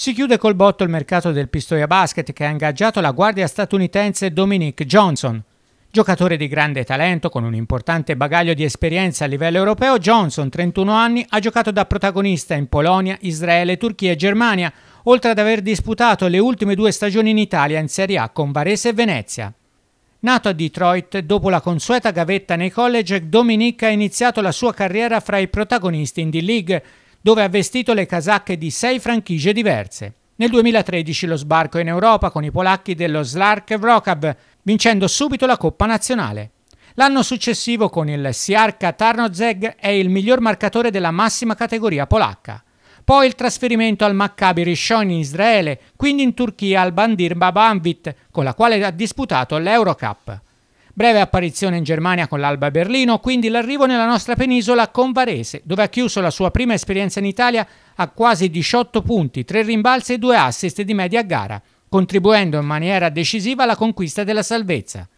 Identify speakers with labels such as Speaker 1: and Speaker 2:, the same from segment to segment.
Speaker 1: Si chiude col botto il mercato del Pistoia Basket che ha ingaggiato la guardia statunitense Dominic Johnson. Giocatore di grande talento con un importante bagaglio di esperienza a livello europeo, Johnson, 31 anni, ha giocato da protagonista in Polonia, Israele, Turchia e Germania, oltre ad aver disputato le ultime due stagioni in Italia in Serie A con Varese e Venezia. Nato a Detroit, dopo la consueta gavetta nei college, Dominic ha iniziato la sua carriera fra i protagonisti in D-League dove ha vestito le casacche di sei franchigie diverse. Nel 2013 lo sbarco in Europa con i polacchi dello Slark Wrocław, vincendo subito la Coppa Nazionale. L'anno successivo con il Siarka Tarnozeg è il miglior marcatore della massima categoria polacca. Poi il trasferimento al Maccabi Rishon in Israele, quindi in Turchia al Bandir Babanvit, con la quale ha disputato l'Eurocup. Breve apparizione in Germania con l'Alba Berlino, quindi l'arrivo nella nostra penisola con Varese, dove ha chiuso la sua prima esperienza in Italia a quasi 18 punti, 3 rimbalzi e 2 assist di media gara, contribuendo in maniera decisiva alla conquista della salvezza.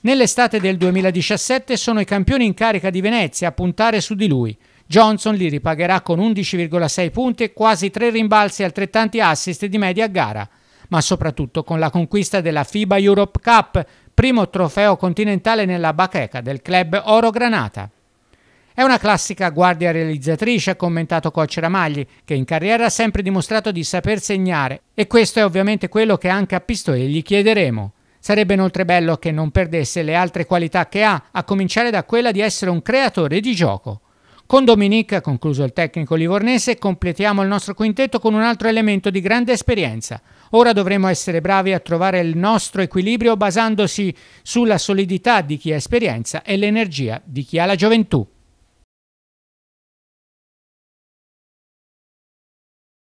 Speaker 1: Nell'estate del 2017 sono i campioni in carica di Venezia a puntare su di lui. Johnson li ripagherà con 11,6 punti e quasi 3 rimbalzi e altrettanti assist di media gara, ma soprattutto con la conquista della FIBA Europe Cup, primo trofeo continentale nella bacheca del club Oro Granata. È una classica guardia realizzatrice, ha commentato Coach Ramagli, che in carriera ha sempre dimostrato di saper segnare e questo è ovviamente quello che anche a Pistoia gli chiederemo. Sarebbe inoltre bello che non perdesse le altre qualità che ha, a cominciare da quella di essere un creatore di gioco. Con Dominica, concluso il tecnico livornese, completiamo il nostro quintetto con un altro elemento di grande esperienza. Ora dovremo essere bravi a trovare il nostro equilibrio basandosi sulla solidità di chi ha esperienza e l'energia di chi ha la gioventù.